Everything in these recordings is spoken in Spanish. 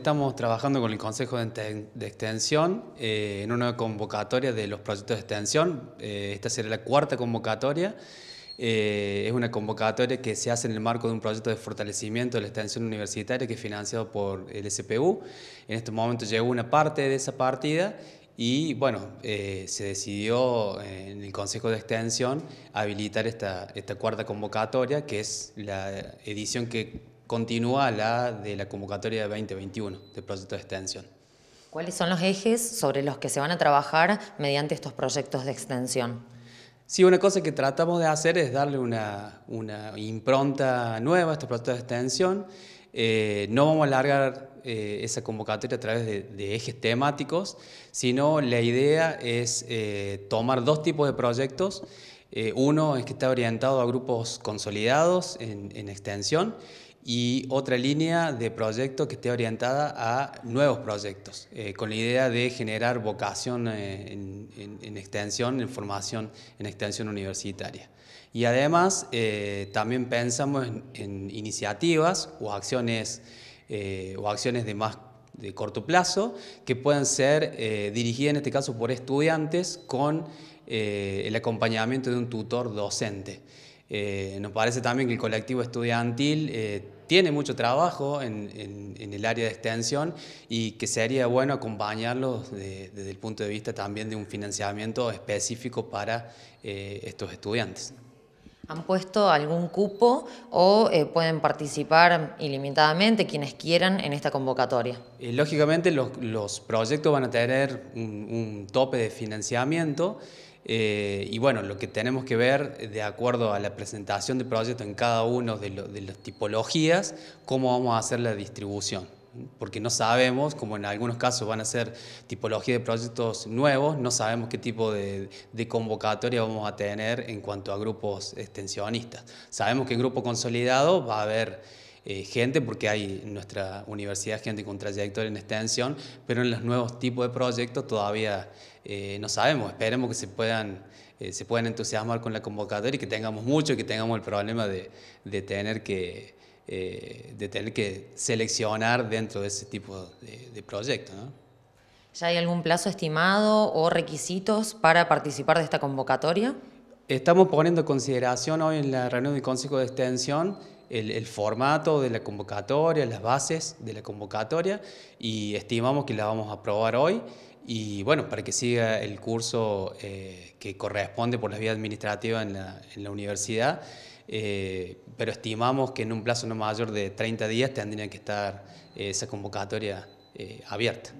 Estamos trabajando con el Consejo de Extensión eh, en una convocatoria de los proyectos de extensión. Eh, esta será la cuarta convocatoria. Eh, es una convocatoria que se hace en el marco de un proyecto de fortalecimiento de la extensión universitaria que es financiado por el SPU. En este momento llegó una parte de esa partida y bueno, se decidió en el Consejo de Extensión habilitar esta, esta cuarta convocatoria, que es la edición que continúa la de la convocatoria de 2021 de proyecto de extensión. ¿Cuáles son los ejes sobre los que se van a trabajar mediante estos proyectos de extensión? Sí, una cosa que tratamos de hacer es darle una, impronta nueva a estos proyectos de extensión. Eh, no vamos a alargar eh, esa convocatoria a través de, ejes temáticos, sino la idea es eh, tomar dos tipos de proyectos. uno es que está orientado a grupos consolidados en extensión y otra línea de proyecto que esté orientada a nuevos proyectos, eh, con la idea de generar vocación eh, en, extensión, en formación, en extensión universitaria. Y además eh, también pensamos en, iniciativas o acciones, o acciones de más de corto plazo que puedan ser dirigidas en este caso por estudiantes con el acompañamiento de un tutor docente. nos parece también que el colectivo estudiantil tiene mucho trabajo en, el área de extensión y que sería bueno acompañarlos desde el punto de vista también de un financiamiento específico para eh, estos estudiantes. ¿Han puesto algún cupo o eh, pueden participar ilimitadamente quienes quieran en esta convocatoria? Eh, lógicamente los, proyectos van a tener un tope de financiamiento. Eh, y bueno, lo que tenemos que ver, de acuerdo a la presentación de proyectos en cada uno de, las tipologías, cómo vamos a hacer la distribución. Porque no sabemos, como en algunos casos van a ser tipologías de proyectos nuevos, no sabemos qué tipo de, de convocatoria vamos a tener en cuanto a grupos extensionistas. Sabemos que en grupo consolidado va a haber eh, gente, porque hay en nuestra universidad gente con trayectoria en extensión, pero en los nuevos tipos de proyectos todavía eh, no sabemos. Esperemos que se puedan, eh, se puedan entusiasmar con la convocatoria y que tengamos mucho, que tengamos el problema de, tener que... de tener que seleccionar dentro de ese tipo de, de proyecto. ¿Ya hay algún plazo estimado o requisitos para participar de esta convocatoria? Estamos poniendo en consideración hoy en la reunión del Consejo de Extensión el, formato de la convocatoria, las bases de la convocatoria y estimamos que la vamos a aprobar hoy y bueno, para que siga el curso eh, que corresponde por la vía administrativa en la, universidad, eh, pero estimamos que en un plazo no mayor de 30 días tendría que estar eh, esa convocatoria abierta.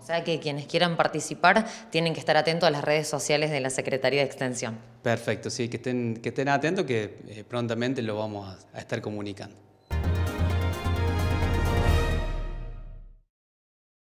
O sea que quienes quieran participar tienen que estar atentos a las redes sociales de la Secretaría de Extensión. Perfecto, sí, que estén, que estén atentos que eh, prontamente lo vamos a estar comunicando.